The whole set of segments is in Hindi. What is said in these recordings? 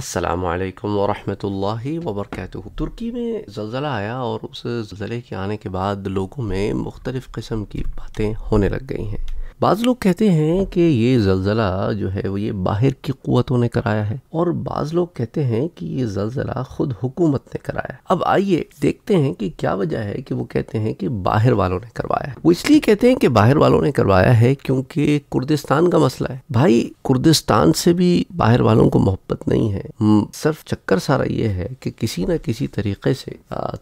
असलकम वरहि वबरक तुर्की में जलज़ला आया और उस जलज़ले के आने के बाद लोगों में मुख्तलिफ़ किस्म की बातें होने लग गई हैं बाज़ लोग कहते हैं कि ये जलज़ला जो है वो ये बाहर की क़वतों ने कराया है और बाज़ लोग कहते हैं कि ये जलज़ला ख़ुद हुकूमत ने कराया अब आइए देखते हैं कि क्या वजह है कि वो कहते हैं कि बाहर वालों ने करवाया वो इसलिए कहते हैं कि बाहर वालों ने करवाया है क्योंकि कुर्दिस्तान का मसला है भाई कुर्दिस्तान से भी बाहर वालों को मोहब्बत नहीं है सिर्फ चक्कर सारा ये है कि किसी न किसी तरीके से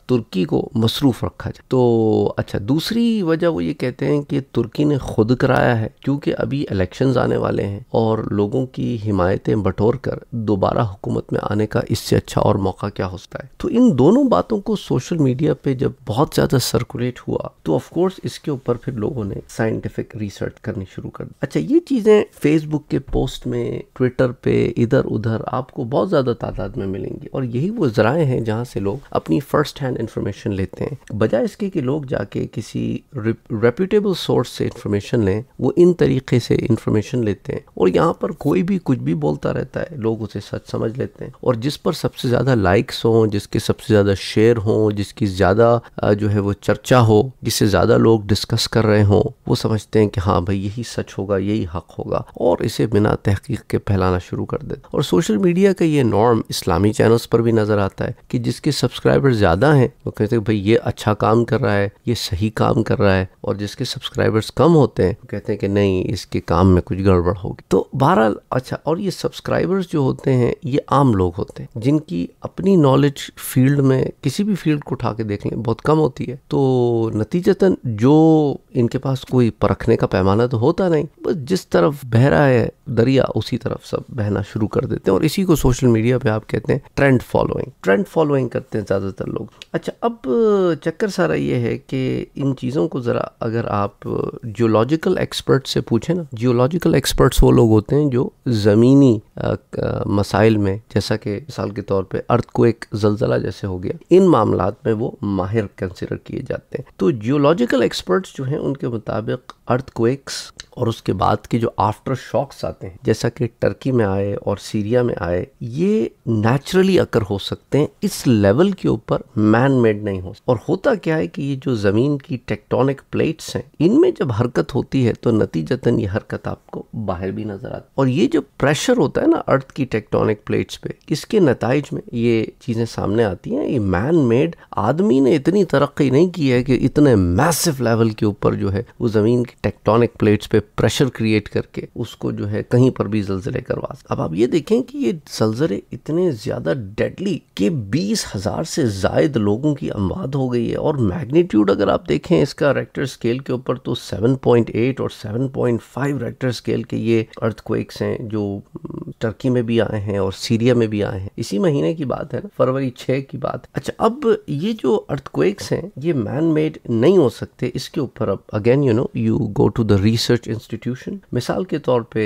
तुर्की को मसरूफ़ रखा जाए तो अच्छा दूसरी वजह वो ये कहते हैं कि तुर्की ने खुद कराया बताया है क्योंकि अभी इलेक्शन आने वाले हैं और लोगों की हिमायतें बटोर कर दोबारा हुकूमत में आने का इससे अच्छा और मौका क्या हो सकता है तो इन दोनों बातों को सोशल मीडिया पे जब बहुत ज़्यादा सर्कुलेट हुआ तो ऑफकोर्स इसके ऊपर फिर लोगों ने साइंटिफिक रिसर्च करनी शुरू कर दी अच्छा ये चीज़ें फेसबुक के पोस्ट में ट्विटर पे इधर उधर आपको बहुत ज़्यादा तादाद में मिलेंगी और यही वो ज़राए हैं जहाँ से लोग अपनी फर्स्ट हैंड इन्फॉर्मेशन लेते हैं बजाय इसके कि लोग जाके किसी रेप्यूटेबल सोर्स से इन्फॉर्मेशन लें वो इन तरीके से इन्फॉर्मेशन लेते हैं और यहाँ पर कोई भी कुछ भी बोलता रहता है लोग उसे सच समझ लेते हैं और जिस पर सबसे ज़्यादा लाइक्स हों जिसके सबसे ज़्यादा शेयर हों जिसकी ज़्यादा जो है वो चर्चा हो जिससे ज़्यादा लोग डिस्कस कर रहे हों वो समझते हैं कि हाँ भाई यही सच होगा यही हक होगा और इसे बिना तहकीक के फैलाना शुरू कर देते और सोशल मीडिया का ये नॉर्म इस्लामी चैनल्स पर भी नज़र आता है कि जिसके सब्सक्राइबर ज़्यादा हैं वो कहते हैं भाई ये अच्छा काम कर रहा है ये सही काम कर रहा है और जिसके सब्सक्राइबर्स कम होते हैं कहते कहते हैं कि नहीं इसके काम में कुछ गड़बड़ होगी तो बहरहाल अच्छा और ये सब्सक्राइबर्स जो होते हैं ये आम लोग होते हैं जिनकी अपनी नॉलेज फील्ड में किसी भी फील्ड को उठा के देख लें बहुत कम होती है तो नतीजतन जो इनके पास कोई परखने का पैमाना तो होता नहीं बस जिस तरफ बह रहा है दरिया उसी तरफ सब बहना शुरू कर देते हैं और इसी को सोशल मीडिया पे आप कहते हैं ट्रेंड फॉलोइंग ट्रेंड फॉलोइंग करते हैं ज़्यादातर लोग अच्छा अब चक्कर सारा ये है कि इन चीज़ों को ज़रा अगर आप जियोलॉजिकल एक्स एक्सपर्ट से पूछे ना जियोलॉजिकल एक्सपर्ट्स वो लोग होते हैं जो ज़मीनी मसाइल में जैसा कि मिसाल के तौर पे अर्थ को एक जलजला जैसे हो गया इन मामला में वो माहिर कंसिडर किए जाते हैं तो जियोलॉजिकल एक्सपर्ट्स जो हैं उनके मुताबिक अर्थक्वेक्स और उसके बाद के जो आफ्टर शॉक्स आते हैं जैसा कि टर्की में आए और सीरिया में आए ये नेचुरली अकर हो सकते हैं इस लेवल के ऊपर मैन मेड नहीं हो और होता क्या है कि ये जो ज़मीन की टेक्टोनिक प्लेट्स हैं इनमें जब हरकत होती है तो नतीजतन ये हरकत आपको बाहर भी नज़र आती और ये जो प्रेशर होता है ना अर्थ की टेक्टोनिक प्लेट्स पे इसके नतज में ये चीज़ें सामने आती हैं ये मैन मेड आदमी ने इतनी तरक्की नहीं की है कि इतने मैसिव लेवल के ऊपर जो है वो ज़मीन टेक्टोनिक प्लेट्स पे प्रेशर क्रिएट करके उसको जो है कहीं पर भी जलजले करवा अब आप ये देखें कि ये जलजले इतने ज्यादा डेडली कि बीस हजार से जायद लोगों की अमवाद हो गई है और मैग्नीट्यूड अगर आप देखें इसका रेक्टर स्केल के ऊपर तो 7.8 और 7.5 रेक्टर स्केल के ये अर्थक्वेक्स हैं जो टर्की हम्म, में भी आए हैं और सीरिया में भी आए हैं इसी महीने की बात है ना फरवरी छः की बात है अच्छा अब ये जो अर्थक्वेक्स हैं ये मैन मेड नहीं हो सकते इसके ऊपर अब again you know you go to the research institution मिसाल के तौर पे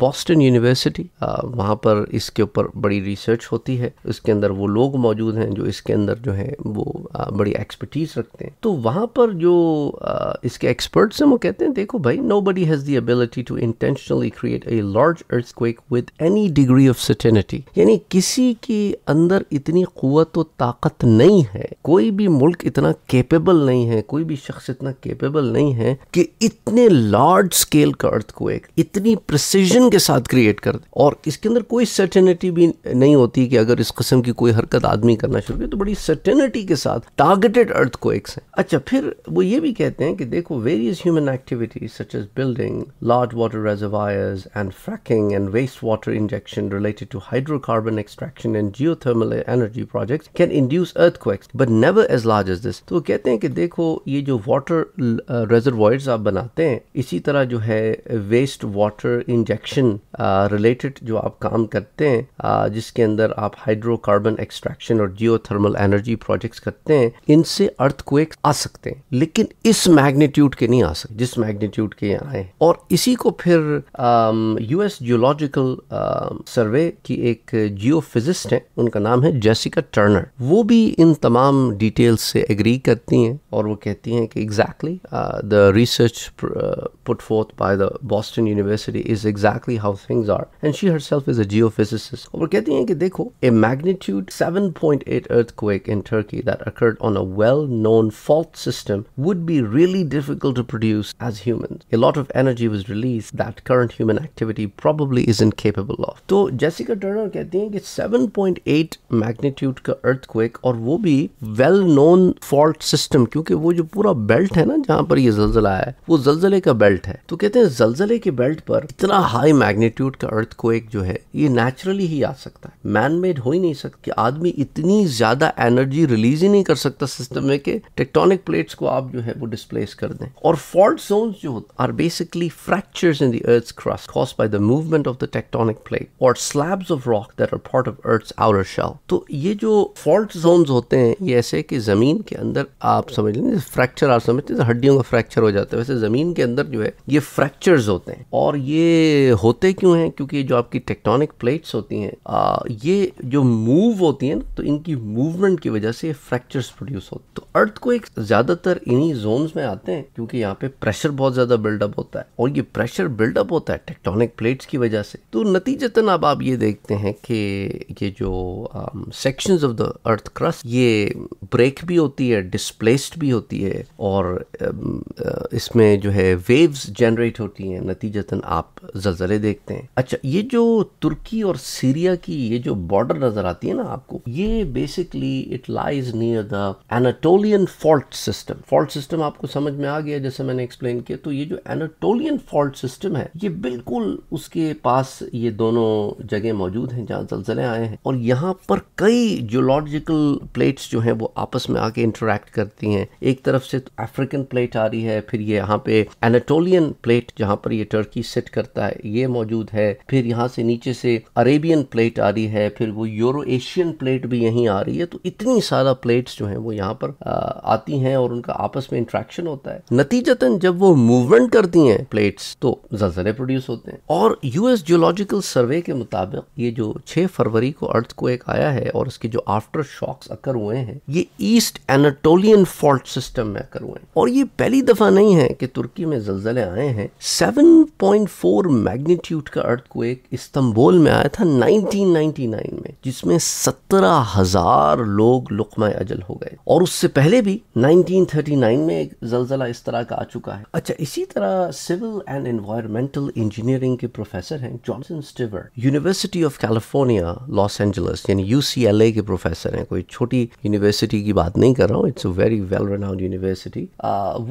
बॉस्टन यूनिवर्सिटी वहाँ पर इसके ऊपर बड़ी रिसर्च होती है इसके अंदर वो लोग मौजूद हैं जो इसके अंदर जो है वो आ, बड़ी एक्सपर्टीज रखते हैं तो वहाँ पर जो आ, इसके एक्सपर्ट्स हैं वो कहते हैं देखो भाई nobody has the ability to intentionally create a large earthquake with any degree of certainty यानी किसी के अंदर इतनी क़वत और ताकत नहीं है कोई भी मुल्क इतना कैपेबल नहीं है कोई भी शख्स इतना कैपेबल नहीं है कि इतने लार्ज स्केल का अर्थ को एक इतनी प्रिसीजन के साथ क्रिएट कर दे और इसके अंदर कोई सर्टेनिटी भी नहीं होती कि अगर इस किस्म की कोई हरकत आदमी करना शुरू करे तो बड़ी सर्टेनिटी के साथ टारगेटेड अर्थ को एक अच्छा फिर वो ये भी कहते हैं कि देखो various human activities such as building large water reservoirs and fracking and waste water injection related to hydrocarbon extraction and geothermal energy project can induce earth को but never as large as this तो कहते हैं कि देखो ये जो वाटर रेजरवायर्स uh, आप बनाते हैं इसी तरह जो है वेस्ट वाटर इंजेक्शन रिलेटेड जो आप काम करते हैं जिसके अंदर आप हाइड्रोकार्बन एक्सट्रैक्शन और थर्मल एनर्जी प्रोजेक्ट करते हैं इनसे अर्थ आ सकते हैं लेकिन इस मैग्नीट्यूड के नहीं आ सकते जिस मैग्नीट्यूड के आए और इसी को फिर यूएस जियोलॉजिकल सर्वे की एक जियो फिजिस्ट है उनका नाम है जेसिका टर्नर वो भी इन तमाम डिटेल्स से एग्री करती हैं और वो कहती हैं कि exactly the research uh, put forth by the Boston University is exactly how things are. And she herself is a geophysicist. a magnitude 7.8 earthquake in Turkey that occurred on a well-known fault system would be really difficult to produce as humans. A lot of energy was released that current human activity probably isn't capable of. So Jessica Turner कहती हैं 7.8 magnitude earthquake, अर्थक्वेक और वो भी वेल नोन फॉल्ट सिस्टम क्योंकि वो जो पूरा बेल्ट है ना जहाँ पर ये जलजला है वो जलजले का बेल्ट है तो कहते हैं जलजले के बेल्ट पर इतना हाई मैग्नीट्यूड का अर्थ को एक जो है ये नेचुरली ही आ सकता है मैन मेड हो ही नहीं सकता कि आदमी इतनी ज्यादा एनर्जी रिलीज ही नहीं कर सकता सिस्टम में कि टेक्टोनिक प्लेट्स को आप जो है वो डिस्प्लेस कर दें और फॉल्ट जोन जो आर बेसिकली फ्रैक्चर इन दर्थ earth crust cause by the movement of the tectonic plate और slabs of rock that are part of earth outer shell तो ये जो फॉल्ट जोन होते हैं ये ऐसे कि जमीन के अंदर आप समझ लें फ्रैक्चर आप समझते हैं हड्डियों का फ्रैक्चर हो जाता है वैसे ज़मीन के अंदर जो है ये फ्रैक्चर्स होते हैं और ये होते क्यों हैं क्योंकि जो आपकी टेक्टोनिक प्लेट्स होती हैं आ, ये जो मूव होती हैं तो इनकी मूवमेंट की वजह से फ्रैक्चर्स प्रोड्यूस होते तो अर्थ को एक ज़्यादातर इन्हीं जोन्स में आते हैं क्योंकि यहाँ पे प्रेशर बहुत ज़्यादा बिल्डअप होता है और ये प्रेशर बिल्डअप होता है टेक्टोनिक प्लेट्स की वजह से तो नतीजतन अब आप ये देखते हैं कि ये जो sections of the earth crust ये ब्रेक भी होती है डिस्प्लेस्ड भी होती है और um, uh, इसमें उसमें जो है वेव्स जनरेट होती हैं नतीजतन आप जलजले देखते हैं अच्छा ये जो तुर्की और सीरिया की ये जो बॉर्डर नज़र आती है ना आपको ये basically it lies near the Anatolian fault system fault system आपको समझ में आ गया जैसे मैंने एक्सप्लेन किया तो ये जो एनाटोलियन फॉल्ट सिस्टम है ये बिल्कुल उसके पास ये दोनों जगह मौजूद हैं जहाँ जलजले आए हैं और यहाँ पर कई जियोलॉजिकल प्लेट्स जो हैं वो आपस में आके इंटरेक्ट करती हैं एक तरफ से तो अफ्रीकन प्लेट आ रही है फिर ये यहाँ यहाँ पे एनाटोलियन प्लेट जहाँ पर ये टर्की सिट करता है ये मौजूद है फिर यहाँ से नीचे से अरेबियन प्लेट आ रही है फिर वो यूरो एशियन प्लेट भी यहीं आ रही है तो इतनी सारा प्लेट्स जो हैं वो यहाँ पर आ, आती हैं और उनका आपस में इंट्रैक्शन होता है नतीजतन जब वो मूवमेंट करती हैं प्लेट्स तो जल्जले प्रोड्यूस होते हैं और यूएस जियोलॉजिकल सर्वे के मुताबिक ये जो 6 फरवरी को अर्थ को एक आया है और इसके जो आफ्टर शॉक्स अकर हुए हैं ये ईस्ट एनाटोलियन फॉल्ट सिस्टम में अकर हुए हैं और ये पहली दफा नहीं है कि कि तुर्की में जलजले आए हैं 7.4 पॉइंट मैग्नीट्यूड का अर्थ को एक इस्तंबोल में आया था 1999 में जिसमें सत्रह हजार लोग लुकमा अजल हो गए और उससे पहले भी 1939 में एक जलजला इस तरह का आ चुका है अच्छा इसी तरह सिविल एंड एनवायरमेंटल इंजीनियरिंग के प्रोफेसर हैं Johnson Stewart university of California Los Angeles यू के प्रोफेसर हैं कोई छोटी यूनिवर्सिटी की बात नहीं कर रहा हूँ it's a very well renowned university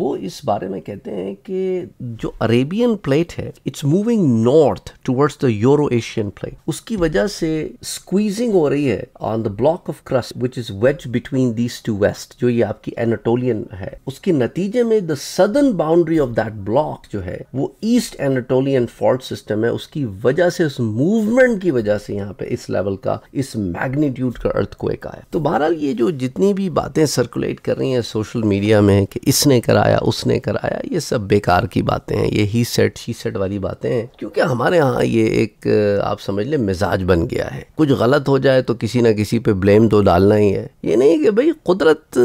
वो इस बारे में कहते कहते हैं कि जो अरेबियन प्लेट है it's moving north towards the Euro Asian plate उसकी वजह से स्क्वीजिंग हो रही है on the block of crust which is wedge between these two west जो ये आपकी एनाटोलियन है उसके नतीजे में the southern boundary of that block जो है वो ईस्ट एनाटोलियन फॉल्ट सिस्टम है उसकी वजह से उस मूवमेंट की वजह से यहाँ पे इस लेवल का इस मैग्नीट्यूड का अर्थ को एक आया तो बहरहाल ये जो जितनी भी बातें सर्कुलेट कर रही हैं सोशल मीडिया में कि इसने कराया उसने कराया ये ये सब बेकार की बातें हैं ये ही सेट ही सेट वाली बातें हैं क्योंकि हमारे यहाँ ये एक आप समझ लें मिजाज बन गया है कुछ गलत हो जाए तो किसी ना किसी पे ब्लेम तो डालना ही है ये नहीं कि भाई कुदरत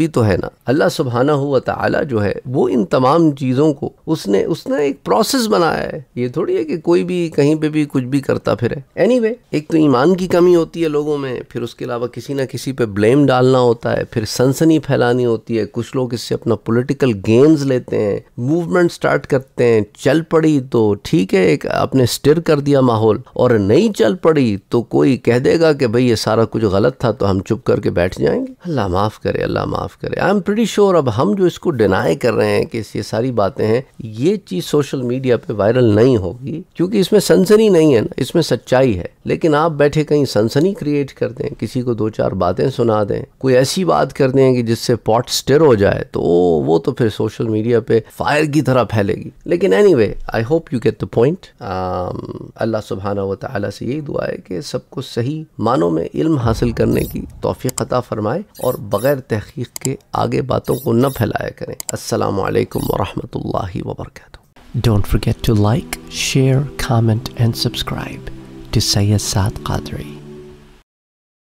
भी तो है ना अल्लाह सुबहाना हुआ तला जो है वो इन तमाम चीज़ों को उसने उसने एक प्रोसेस बनाया है ये थोड़ी है कि कोई भी कहीं पे भी कुछ भी करता फिरे एनी anyway, एक तो ईमान की कमी होती है लोगों में फिर उसके अलावा किसी ना किसी पे ब्लेम डालना होता है फिर सनसनी फैलानी होती है कुछ लोग इससे अपना पोलिटिकल गेम्स लेते हैं हैं मूवमेंट स्टार्ट करते हैं चल पड़ी तो ठीक है एक आपने स्टिर कर दिया माहौल और नहीं चल पड़ी तो कोई कह देगा कि भाई ये सारा कुछ गलत था तो हम चुप करके बैठ जाएंगे अल्लाह माफ़ करे अल्लाह माफ़ करे आई एम प्रिटी श्योर अब हम जो इसको डिनाई कर रहे हैं कि ये सारी बातें हैं ये चीज़ सोशल मीडिया पे वायरल नहीं होगी क्योंकि इसमें सनसनी नहीं है ना इसमें सच्चाई है लेकिन आप बैठे कहीं सनसनी क्रिएट कर दें किसी को दो चार बातें सुना दें कोई ऐसी बात कर दें कि जिससे पॉट स्टिर हो जाए तो वो तो फिर सोशल मीडिया पे पे फायर की तरह फैलेगी लेकिन anyway I hope you get the point अल्लाह सुबहाना व ताली से यही दुआ है कि सबको सही मानों में इल्म हासिल करने की तोफ़ी अता फरमाए और बग़ैर तहकीक के आगे बातों को न फैलाया करें असलकम वरहमल वबरक Don't forget to like, share, comment and subscribe to Sayyid Saad Qadri.